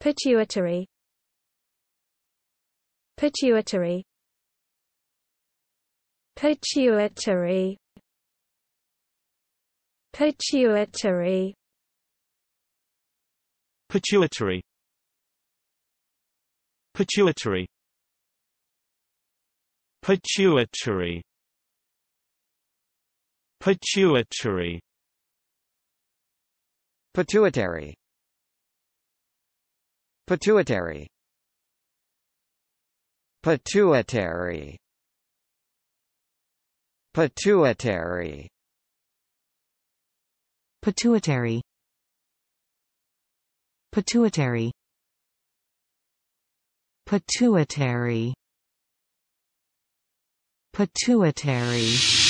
Pituitary Pituitary Pituitary Pituitary Pituitary Pituitary Pituitary Pituitary Pituitary Pituitary Pituitary Pituitary Pituitary Pituitary Pituitary Pituitary